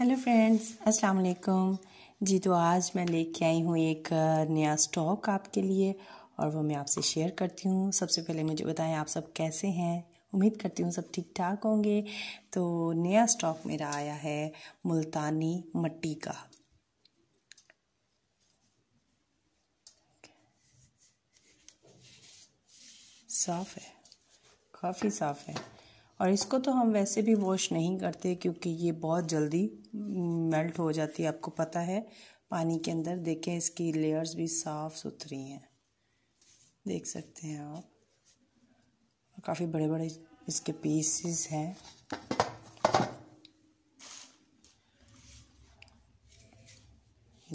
hello friends अस्सलाम वालेकुम जी तो आज मैं लेके आई हूँ एक नया स्टॉक आपके लिए और वो मैं आपसे शेयर करती हूँ सबसे पहले मुझे बताएं आप सब कैसे हैं उम्मीद करती हूँ सब ठीक ठाक होंगे तो नया स्टॉक मेरा आया है मुल्तानी मट्टी का साफ़ है काफ़ी साफ़ है और इसको तो हम वैसे भी वॉश नहीं करते क्योंकि ये बहुत जल्दी मेल्ट हम्म, हो जाती है आपको पता है पानी के अंदर देखें इसकी लेयर्स भी साफ़ सुथरी हैं देख सकते हैं आप काफ़ी बड़े बड़े इसके पीसेस हैं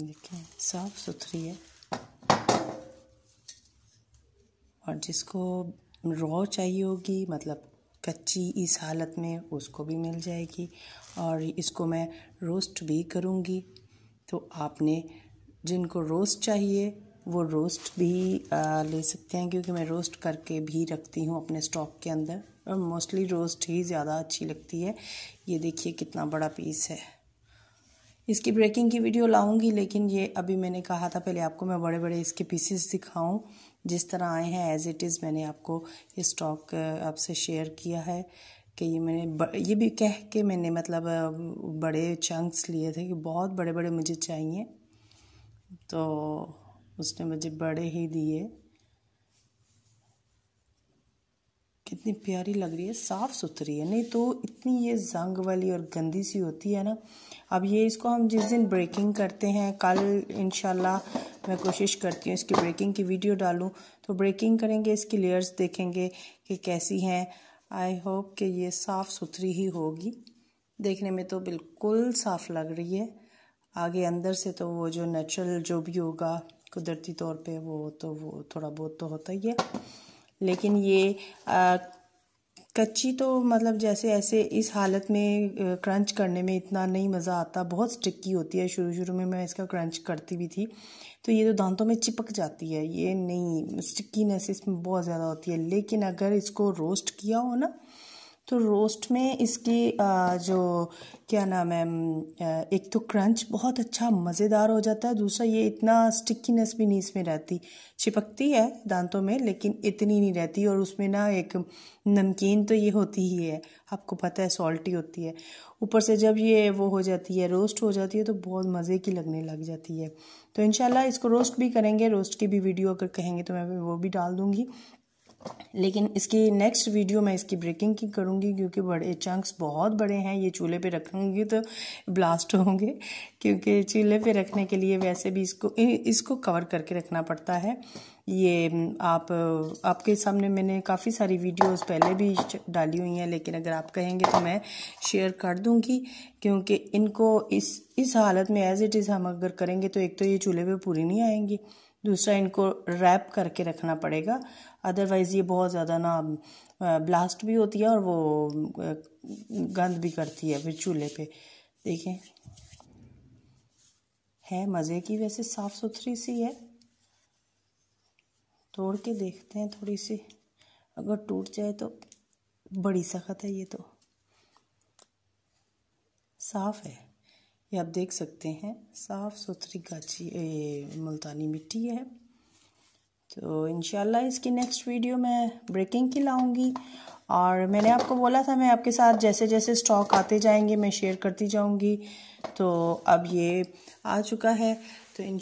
देखें साफ़ सुथरी है और जिसको रॉ चाहिए होगी मतलब कच्ची इस हालत में उसको भी मिल जाएगी और इसको मैं रोस्ट भी करूँगी तो आपने जिनको रोस्ट चाहिए वो रोस्ट भी आ, ले सकते हैं क्योंकि मैं रोस्ट करके भी रखती हूँ अपने स्टॉक के अंदर और मोस्टली रोस्ट ही ज़्यादा अच्छी लगती है ये देखिए कितना बड़ा पीस है इसकी ब्रेकिंग की वीडियो लाऊंगी लेकिन ये अभी मैंने कहा था पहले आपको मैं बड़े बड़े इसके पीसेस दिखाऊं जिस तरह आए हैं एज इट इज़ मैंने आपको ये स्टॉक आपसे शेयर किया है कि ये मैंने ये भी कह के मैंने मतलब बड़े चंक्स लिए थे कि बहुत बड़े बड़े मुझे चाहिए तो उसने मुझे बड़े ही दिए कितनी प्यारी लग रही है साफ़ सुथरी है नहीं तो इतनी ये जंग वाली और गंदी सी होती है ना अब ये इसको हम जिस दिन ब्रेकिंग करते हैं कल इन मैं कोशिश करती हूँ इसकी ब्रेकिंग की वीडियो डालूँ तो ब्रेकिंग करेंगे इसकी लेयर्स देखेंगे कि कैसी हैं आई होप कि ये साफ़ सुथरी ही होगी देखने में तो बिल्कुल साफ़ लग रही है आगे अंदर से तो वो जो नेचुरल जो भी होगा कुदरती तौर पे वो तो वो थोड़ा बहुत तो होता ही है लेकिन ये आ, कच्ची तो मतलब जैसे ऐसे इस हालत में क्रंच करने में इतना नहीं मज़ा आता बहुत स्टिकी होती है शुरू शुरू में मैं इसका क्रंच करती भी थी तो ये तो दांतों में चिपक जाती है ये नहीं स्टिकीनेस इसमें बहुत ज़्यादा होती है लेकिन अगर इसको रोस्ट किया हो ना तो रोस्ट में इसकी जो क्या नाम है एक तो क्रंच बहुत अच्छा मज़ेदार हो जाता है दूसरा ये इतना स्टिकीनेस भी नहीं इसमें रहती चिपकती है दांतों में लेकिन इतनी नहीं रहती और उसमें ना एक नमकीन तो ये होती ही है आपको पता है सॉल्टी होती है ऊपर से जब ये वो हो जाती है रोस्ट हो जाती है तो बहुत मज़े की लगने लग जाती है तो इन इसको रोस्ट भी करेंगे रोस्ट की भी वीडियो अगर कहेंगे तो मैं वो भी डाल दूँगी लेकिन इसकी नेक्स्ट वीडियो मैं इसकी ब्रेकिंग की करूँगी क्योंकि बड़े चंक्स बहुत बड़े हैं ये चूल्हे पे रखूँगी तो ब्लास्ट होंगे क्योंकि चूल्हे पे रखने के लिए वैसे भी इसको इसको कवर करके रखना पड़ता है ये आप आपके सामने मैंने काफ़ी सारी वीडियोस पहले भी डाली हुई हैं लेकिन अगर आप कहेंगे तो मैं शेयर कर दूंगी क्योंकि इनको इस इस हालत में एज़ इट इज़ हम अगर करेंगे तो एक तो ये चूल्हे पर पूरी नहीं आएंगी दूसरा इनको रैप करके रखना पड़ेगा अदरवाइज़ ये बहुत ज़्यादा ना ब्लास्ट भी होती है और वो गंद भी करती है फिर चूल्हे पे देखें है मज़े की वैसे साफ़ सुथरी सी है तोड़ के देखते हैं थोड़ी सी अगर टूट जाए तो बड़ी सख्त है ये तो साफ़ है ये आप देख सकते हैं साफ़ सुथरी गाची ए, मुल्तानी मिट्टी है तो इन इसकी नेक्स्ट वीडियो मैं ब्रेकिंग की लाऊँगी और मैंने आपको बोला था मैं आपके साथ जैसे जैसे स्टॉक आते जाएंगे मैं शेयर करती जाऊंगी तो अब ये आ चुका है तो इन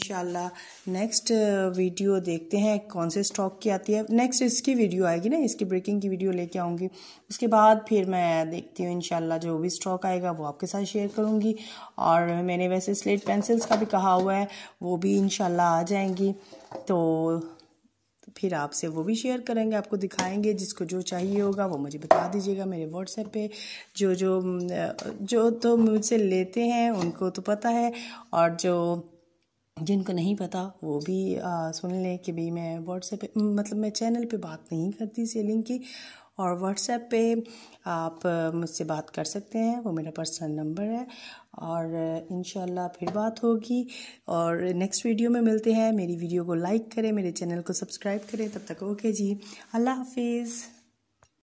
नेक्स्ट वीडियो देखते हैं कौन से स्टॉक की आती है नेक्स्ट इसकी वीडियो आएगी ना इसकी ब्रेकिंग की वीडियो लेके आऊँगी उसके बाद फिर मैं देखती हूँ इन जो भी स्टॉक आएगा वो आपके साथ शेयर करूँगी और मैंने वैसे स्लेट पेंसिल्स का भी कहा हुआ है वो भी इन आ जाएंगी तो फिर आपसे वो भी शेयर करेंगे आपको दिखाएंगे जिसको जो चाहिए होगा वो मुझे बता दीजिएगा मेरे व्हाट्सएप पे जो जो जो तो मुझसे लेते हैं उनको तो पता है और जो जिनको नहीं पता वो भी आ, सुन लें कि भाई मैं व्हाट्सएप मतलब मैं चैनल पे बात नहीं करती सेलिंग की और व्हाट्सएप पे आप मुझसे बात कर सकते हैं वो मेरा पर्सनल नंबर है और इन फिर बात होगी और नेक्स्ट वीडियो में मिलते हैं मेरी वीडियो को लाइक करें मेरे चैनल को सब्सक्राइब करें तब तक ओके जी अल्लाह हाफिज़